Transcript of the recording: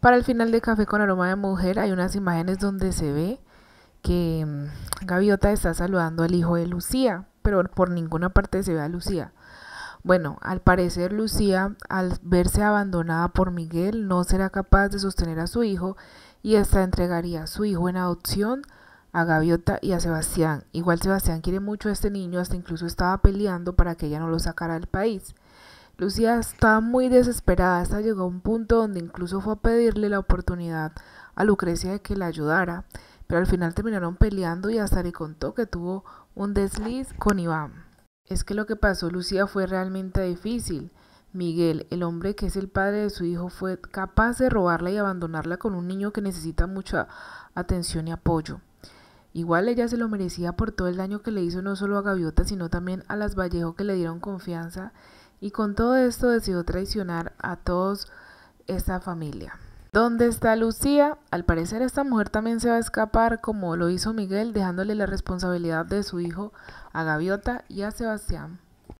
Para el final de Café con Aroma de Mujer hay unas imágenes donde se ve que mm, Gaviota está saludando al hijo de Lucía, pero por ninguna parte se ve a Lucía. Bueno, al parecer Lucía, al verse abandonada por Miguel, no será capaz de sostener a su hijo y ésta entregaría a su hijo en adopción a Gaviota y a Sebastián. Igual Sebastián quiere mucho a este niño, hasta incluso estaba peleando para que ella no lo sacara del país. Lucía estaba muy desesperada hasta llegó a un punto donde incluso fue a pedirle la oportunidad a Lucrecia de que la ayudara, pero al final terminaron peleando y hasta le contó que tuvo un desliz con Iván. Es que lo que pasó Lucía fue realmente difícil. Miguel, el hombre que es el padre de su hijo, fue capaz de robarla y abandonarla con un niño que necesita mucha atención y apoyo. Igual ella se lo merecía por todo el daño que le hizo no solo a Gaviota, sino también a las Vallejo que le dieron confianza y con todo esto decidió traicionar a todos esa familia. ¿Dónde está Lucía? Al parecer esta mujer también se va a escapar como lo hizo Miguel, dejándole la responsabilidad de su hijo a Gaviota y a Sebastián.